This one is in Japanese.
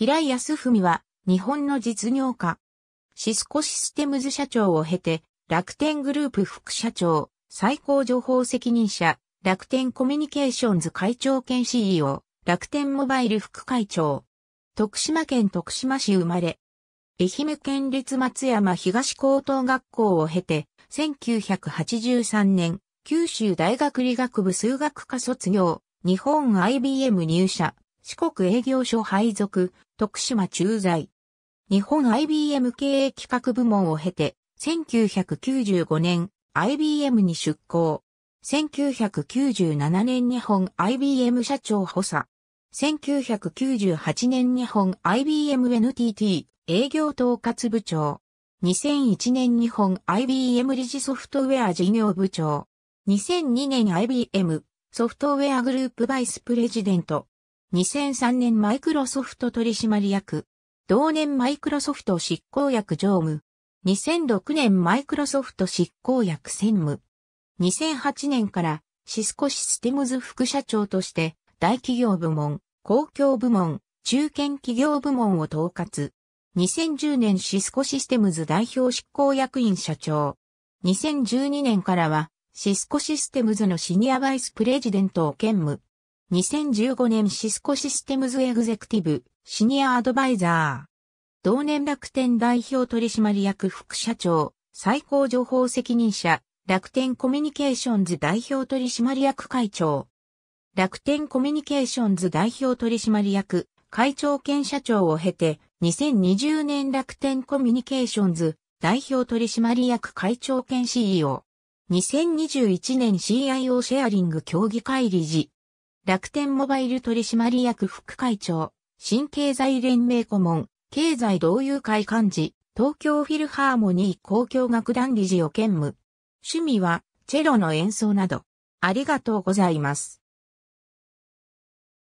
平井康文は、日本の実業家。シスコシステムズ社長を経て、楽天グループ副社長、最高情報責任者、楽天コミュニケーションズ会長兼 CEO、楽天モバイル副会長。徳島県徳島市生まれ。愛媛県立松山東高等学校を経て、1983年、九州大学理学部数学科卒業、日本 IBM 入社、四国営業所配属、徳島駐在。日本 IBM 経営企画部門を経て、1995年、IBM に出向。1997年日本 IBM 社長補佐。1998年日本 IBMNTT 営業統括部長。2001年日本 IBM 理事ソフトウェア事業部長。2002年 IBM ソフトウェアグループバイスプレジデント。2003年マイクロソフト取締役。同年マイクロソフト執行役常務。2006年マイクロソフト執行役専務。2008年からシスコシステムズ副社長として大企業部門、公共部門、中堅企業部門を統括。2010年シスコシステムズ代表執行役員社長。2012年からはシスコシステムズのシニアバイスプレジデントを兼務。2015年シスコシステムズエグゼクティブ、シニアアドバイザー。同年楽天代表取締役副社長、最高情報責任者、楽天コミュニケーションズ代表取締役会長。楽天コミュニケーションズ代表取締役、会長兼社長を経て、2020年楽天コミュニケーションズ代表取締役会長兼 CEO。2021年 CIO シェアリング協議会理事。楽天モバイル取締役副会長、新経済連盟顧問、経済同友会幹事、東京フィルハーモニー交響楽団理事を兼務。趣味は、チェロの演奏など。ありがとうございます。